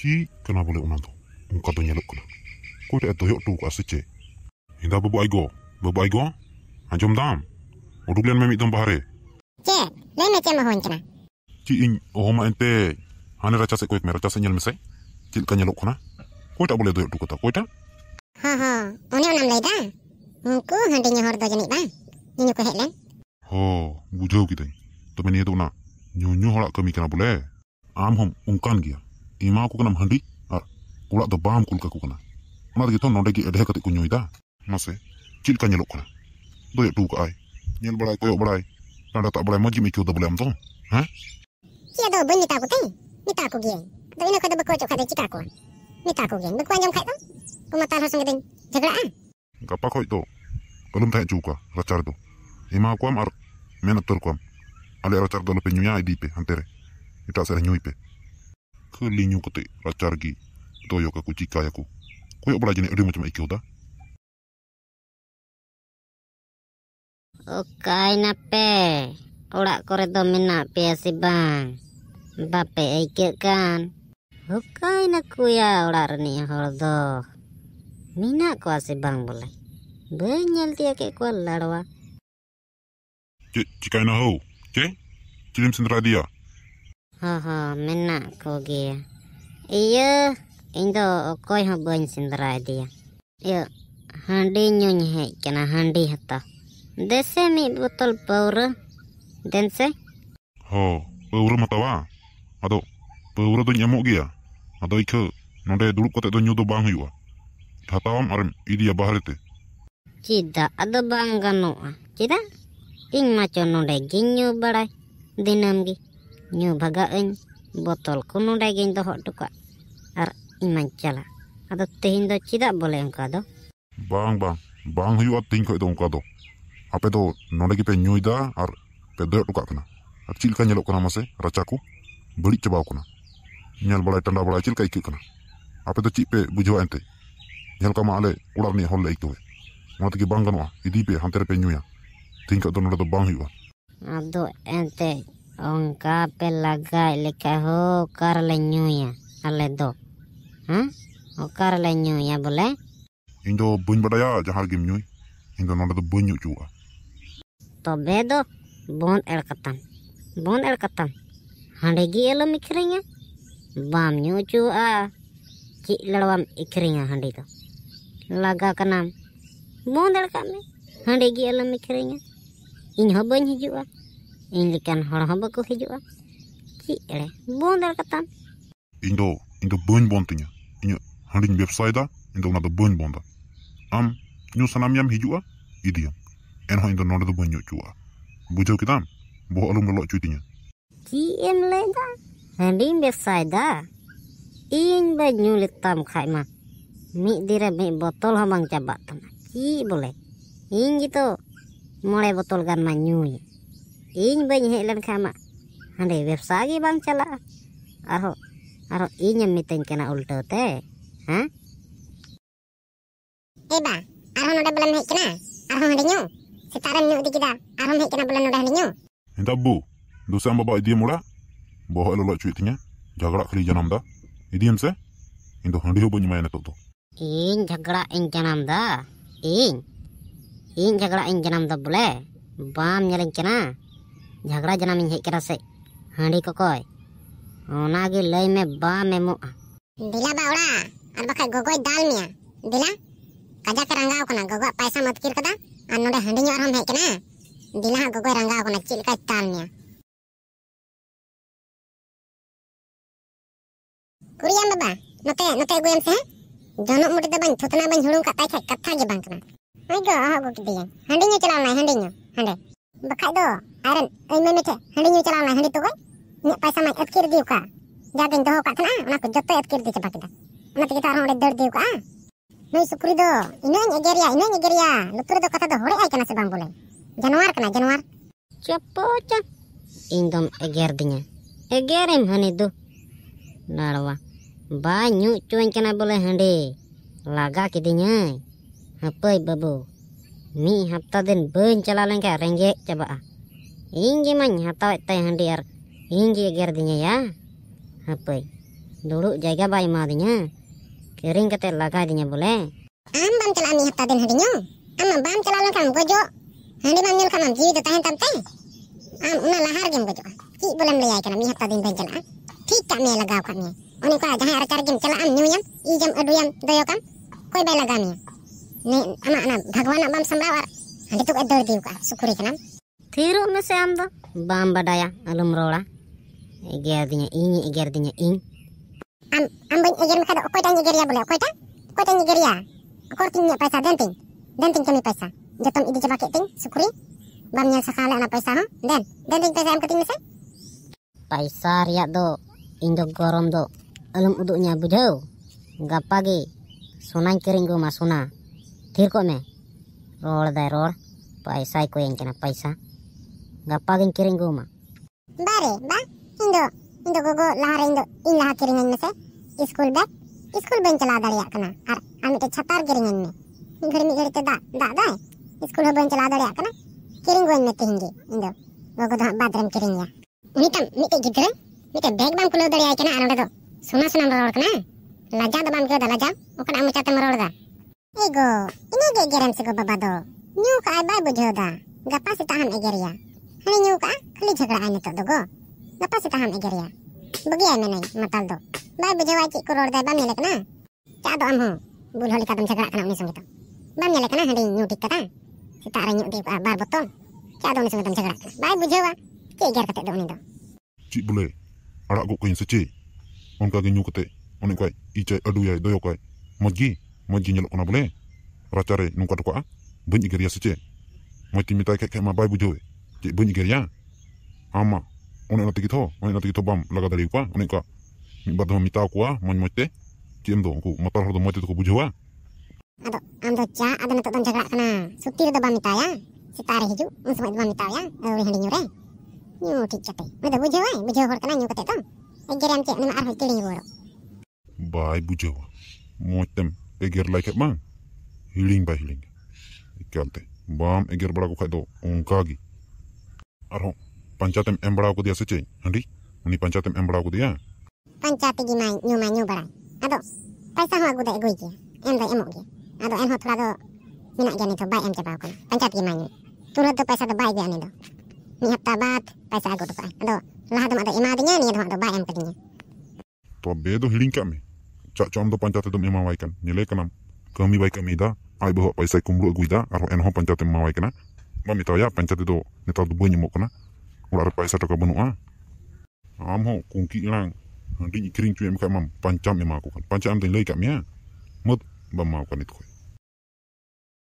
ci kana boleh unang tu muka tu nyeluk kena ku te tahu tu ku sece inda babu aigo babu aigo anjom dam uduk len memik bahare che lain macam ma hon kana ci ing oh ma ente hane raca se koik meraca se nyel mesai cil ka nyeluk kena ku tak boleh do tu kata ku ta ha ha one onam da muku hande nyohor do jani ba nyu ko helen ho bujau kita tapi ni tu na nyu nyu kami kena boleh am hom ungkan gya ima aku kena mandi ar kulak tu bam kul aku kena ona gitu nonde ki edhe katik kunyuida mase cil ka nyelok kena do ya duka ai nyel balai koyo balai tanda tak balai maji mikyo do balai amto ha kia do bun mitaku kai mitaku geng. do ina kau bako chok kada chika kua mitaku gien do kuan jom kai to kuma tal hosong gedeng jagra koi to kalum tanya juga racar tu. ima aku am ar menatur kuam ale racar do lo penyunya idipe hantere kita sering nyuipe Kelinyu kete racargi. Toyo kaku ya ku. ku yuk belajar nih udah macam ikil dah. oke nape. Orak kore do menak pia si bang. Bape ikil kan. oke naku ya orak reni hor ya, do. Mina ku si bang boleh. Banyak dia kayak kuah larwa. Cik, cikain hau. Cik, cilim sendra dia. Hoho, menak kogi ya. Iya, indo koi hoboin sindra dia. Iya, handi nyonyi hek kena handi hata. Dese mi botol paura, dense. Ho, paura matawa. Ado, paura tu nyamuk ya. Ado ike, noda dulu kote tu nyudo bang yuwa. Hatawam arem ya baharite. Cida, ado bang ganoa. Cida, ing macon noda ginyu barai. Dinam nyu baga en botol kuno daging doh duka ar iman cala ada tehin do cida boleh engka do bang bang bang hiu at tingko itu engka do apa do nona kipe nyu ida ar pedro duka kena ar cil kan nyelok kena masе racaku beli coba aku na nyel balai tanda balai cil kai kena apa do cipe bujua ente nyel kama ale ular ni hol leik tuwe mata ki bang kanwa idipe hantere pe nyu ya tingko do nona do bang hiu Aduh, ente ang kape lagay likaho karlenyuya do, ha o ya boleh? indo bun badaya jahar gimnyuy indo nona do bunyu juwa to bedo bon elkatan bon elkatan handegi elo mikringa bam nyu juwa ki lawam ikringa handi to laga kanam bon elkame handegi elo mikringa inho bun hijuwa Inikan horoh hijau hijua ki ele bon dal katam indo indo bon bon tinya inyo handing website da indo na do bon bon da am nyu sanam yam hijau idi am enho indo nodo do bon yuchua bujau kita, bo alum lo chu tinya ki em le da handing website da in ba nyu le tam khai ma mi dire mi botol ha mang cabak tam ki boleh ing gitu mulai botol gan manyu ya ing bañ helen kama ande sagi bang chala aro aro iñam miten kena ulto te ha eba aro noda bulan hek kena aro hande nyu sitaran nyu dikida aro hek kena bulan noda hande nyu enta bu dosa baba idi mura bo halo lo cuitnya jagra kli janam da se indo hande hobo nyma enato to ing jagra ing janam da ing ing jagra ing janam da bule bam nyalin kena ᱡᱷᱟᱜᱽᱲᱟ ᱡᱟᱱᱟᱢᱤᱧ ᱦᱮᱡ ᱠᱟᱱᱟ ᱥᱮ ᱦᱟᱺᱰᱤ ᱠᱚᱠᱚᱭ ᱚᱱᱟᱜᱮ ᱞᱟᱹᱭ ᱢᱮ ᱵᱟᱢ ᱮᱢᱚᱜᱼᱟ ᱫᱤᱞᱟ ᱵᱟ ᱚᱲᱟ ᱟᱨ ᱵᱟᱠᱷᱟᱡ ᱜᱚᱜᱚᱭ ᱫᱟᱞ ᱢᱮᱭᱟ ᱫᱤᱞᱟ ᱠᱟᱡᱟᱠ ᱨᱟᱸᱜᱟᱣ ᱠᱟᱱᱟ ᱜᱚᱜᱚᱣᱟᱜ ᱯᱟᱭᱥᱟᱢ ᱟᱹᱛᱠᱤᱨ ᱠᱟᱫᱟ ᱟᱨ ᱱᱚᱰᱮ ᱦᱟᱺᱰᱤ ᱧᱚᱜ ᱨᱮᱦᱚᱸᱢ ᱦᱮᱡ ᱠᱟᱱᱟ ᱫᱤᱞᱟ ᱦᱟᱸᱜ ᱜᱚᱜᱚᱭ ᱨᱟᱸᱜᱟᱣ ᱠᱟᱱᱟ ᱪᱮᱫ ᱞᱮᱠᱟᱭ ᱛᱟᱞ ᱢᱮᱭᱟ ᱠᱩᱲᱤᱭᱟᱢ ᱵᱟᱵᱟ ᱱᱚᱛᱮ ᱱᱚᱛᱮ ᱟᱹᱜᱩᱭᱮᱢ ᱥᱮ ᱡᱚᱱᱚᱜ ᱢᱩᱴᱤ ᱫᱚ ᱵᱟᱹᱧ ᱛᱷᱩᱛᱱᱟ ᱵᱟᱹᱧ ᱦᱩᱲᱩᱝ ᱠᱟᱜ ᱛᱟᱭ ᱠᱷᱟᱡ ᱠᱟᱛᱷᱟ ᱜᱮ ᱵᱟᱝ ᱠᱟᱱᱟ ᱦᱳᱭ ᱜᱚ ᱟᱦᱚ ᱟᱹᱜᱩ ᱠᱮᱫᱮᱭᱟᱹᱧ ᱦᱟᱺᱰᱤ ᱧᱩ ᱪᱟᱞᱟᱣ ᱞᱮᱱᱟᱭ ᱦᱟᱺᱰᱤ ᱧᱩ ᱦᱟᱸᱰᱮ ᱵᱟᱠᱷᱟᱡ ᱫᱚ Aren, ay memet hani nyu chalana hani to koy ni ekir kan? mai atkir diu ka jagin do ka tana ah, ona ko jotto atkir di chapakida ona tikita aron le dor diu ka ah. noi sukri do inang egeria inang lutur do kata do hore ai kana se januar kena januar cepo cha indom eger dinya egerim hani du narwa ba nyu kena boleh bole hande laga kidinya apai babu mi hapta din ben chala lenga rengge ah inggi man hatau etta yang diar. inggi gerdinya ya. Apa? Dulu jaga bayi madinya. Kering ketel laga dinya boleh. Am bam cala ni hatta din hadinya. Am bam cala lo kam gojo. Handi bam nyul kamam jiwi tahan tamte. Am una lahar gem gojo. Ki bolem beli yai kana mi hatta din bam ah. Ki Thik kam me lagao kam me. Oni ko jahan arkar gem cala am I jam dayo kam. Koi bay laga me. Ni ama ana bhagwan bam samrawa. Handi tu ador diu ka sukuri kanam tiru na si bamba daya, alam rola. Igi artinya ini, igi artinya ing. Am, am bin igir makado, koy tang igir ya boleh, koy tang? Koy tang igir ya? Aku ting ya pesa, denting. Denting kami pesa. jatuh idi jebak keting, syukuri. Bam nyal anak pesa, ha? Den, denting pesa am keting misal? Paisa riak do, indo gorom do. Alam uduknya budau. Gak pagi, sunan kering masuna, mas sunan. Tirko me, rol dai rol, paisa iku yang kena paisa. ಗಪ್ಪಾಗಿನ್ ಕಿರಿಂಗು ಅಮ್ಮ ಬಾರೆ ಬಾ ಇಂದು ಇಂದು ಗೋಗೋ ಲಹರ ಇಂದು ಇನ್ ಲಹ ಕಿರಿಂಗ್ ಅನ್ನ ಸೆ ಸ್ಕೂಲ್ ಬ್ಯಾಗ್ स्कूल बन चला दड़िया कना और आमिटे छतार गिरिंग में इन घड़ी में घड़ी ते दा दा दा स्कूल हो बन चला दड़िया कना गिरिंग वन में तेहिंगे इंदो गोगो दा बादरम गिरिंग या मिटम मिटे गिद्र मिटे बैग बाम कुलो दड़िया कना आनडे दो सुना सुना रोड कना लजा दा बाम के दा लजा ओकना मुचा ते मरोड़ दा एगो इने गे गेरम से गो बाबा दो न्यू काय बाय बुझो दा गपा से ताहन एगेरिया haminyo ka kuli jagraan ito dugo lapas ito ham egeria bagiay menay matal do bay bujawa wachi kuror day bam nyalek na cha do amho bul holi katam jagra kana misong ito bam nyalek na hadi nyu dik kata sita ara nyu dik eh, bar botol cha eh, do misong katam jagra bay bujay wa ke ger kate do cik bule arak kain sece onka ginyu kate onik adu yai doyok kwai moji moji nyalok bule racare nungkat kwa eh. bunyi geria sece Mau timitai kayak kayak mabai jadi bunyi kerja ama onen nanti kita gitu. onen nanti kita gitu, bam laga dari kuah onen kak mbak tuh minta aku ah mau nyemote jam tuh aku mata harus tuh mau itu aku bujuk ah ada ada cia ada nanti tuh jaga kena sutir tuh bam minta ah. ah. eh. eh. ya si tare hijau musuh itu bam minta oh yang dinyure nyu kicapi mau tuh bujuk ah bujuk harus kena nyu kete tuh ini kerjaan cia nama arah kiri nyuwaro bye bujuk mau tem eger like man healing by healing ikan teh bam eger eh, berlaku kayak itu, ongkagi arhon panchatem em bada dia se chei handi uni panchatem em bada dia panchati gi mai nyu mai nyu bada ado paisa ho agu da egoi ge em da emo ge ado en ho thora do mina gani to bai em ke ba ko panchati gi mai nyu paisa do bai ge ani do paisa agu do pai ado laha do ma ema dinya ni do ma do bai em ke dinya to be hiling ka me cha cham do panchate do ema wai kan ni le kanam kami bai kami da ai bo paisa kumru agu da arhon en ho panchate wai kana mami tahu ya pencet itu neta tuh banyak mau kena ah. ular pakai satu ke benua amho kungki lang nanti kering cuy mkm pancam emang kan pancam tuh lagi kami ya ah. mut bama aku kan itu koi.